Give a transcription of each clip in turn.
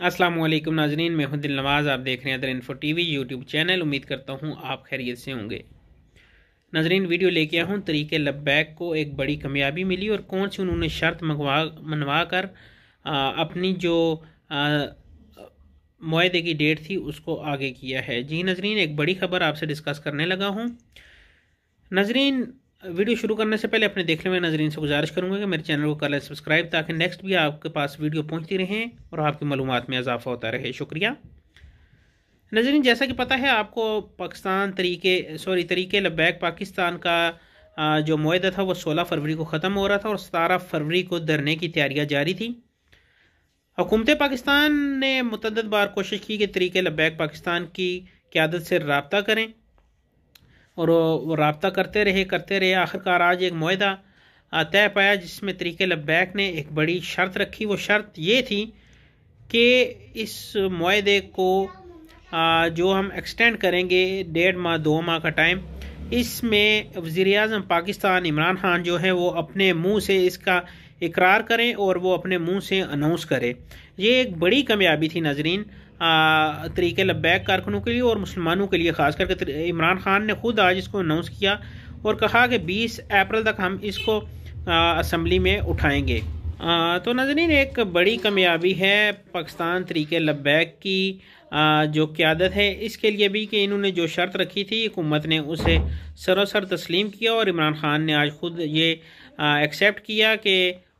अस्सलाम वालेकुम नाजरीन मैं हूं दिल नवाज़ आप देख रहे हैं other info we YouTube channel उम्मीद करता हूं आप खैरियत से होंगे नाजरीन वीडियो लेके आया हूं तरीके लब्बैक को एक बड़ी कामयाबी मिली और कौन सी उन्होंने शर्त मंगवा मनवा कर आ, अपनी जो माहे की डेट थी उसको आगे किया है जी नाजरीन एक बड़ी खबर आपसे डिस्कस करने लगा हूँ नाजरीन वीडियो शुरू करने से पहले अपने देखने में नजरिन से गुजारिश करूंगा कि मेरे चैनल को कर लें सब्सक्राइब ताकि नेक्स्ट भी आपके पास वीडियो पहुंचती रहें और आपकी मालूम में इजाफा होता रहे शुक्रिया नजरिन जैसा कि पता है आपको पाकिस्तान तरीके सॉरी तरीके लबैक पाकिस्तान का जो माहा था वो सोलह फरवरी को ख़त्म हो रहा था और सतारह फरवरी को धरने की तैयारियाँ जारी थी हुकूमत पाकिस्तान ने मतदद बार कोशिश की कि तरीके लबैक पाकिस्तान की क्यादत से रबता करें और वो रबता करते रहे करते रहे आखिरकार आज एक माहा तय पाया जिसमें तरीके लब्बैक ने एक बड़ी शर्त रखी वो शर्त ये थी कि इस माहे को जो हम एक्सटेंड करेंगे डेढ़ माह दो माह का टाइम इसमें वज़ी अजम पाकिस्तान इमरान खान जो है वो अपने मुंह से इसका इकरार करें और वो अपने मुंह से अनाउंस करें ये एक बड़ी कामयाबी थी नाजरीन तरीके लब्बैक कारखानों के लिए और मुसलमानों के लिए ख़ास करके इमरान खान ने खुद आज इसको अनाउंस किया और कहा कि बीस अप्रैल तक हम इसको असम्बली में उठाएंगे आ, तो नजरिन एक बड़ी कामयाबी है पाकिस्तान तरीके लब्बैक की आ, जो क्यादत है इसके लिए भी कि इन्होंने जो शर्त रखी थी हुकूमत ने उसे सरोसर तस्लीम किया और इमरान खान ने आज खुद ये एक्सेप्ट किया कि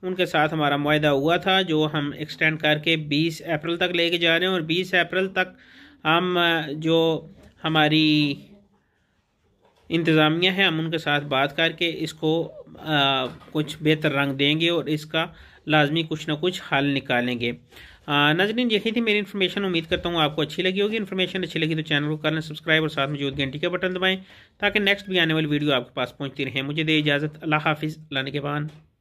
उनके साथ हमारा माहा हुआ था जो हम एक्सटेंड करके 20 अप्रैल तक लेके जा रहे हैं और 20 अप्रैल तक हम जो हमारी इंतज़ामिया है हम उनके साथ बात करके इसको आ, कुछ बेहतर रंग देंगे और इसका लाजमी कुछ ना कुछ हल निकालेंगे नजरिन यही थी मेरी इन्फॉर्मेशन उम्मीद करता हूँ आपको अच्छी लगी होगी इन्फॉर्मेशन अच्छी लगी तो चैनल को कर लें सब्सक्राइब और साथ में जो घंटी का बटन दबाएं ताकि नेक्स्ट भी आने वाली वीडियो आपके पास पहुँचती रहे मुझे दे इजाज़त अल्लाह हाफिज़ अल्लाह के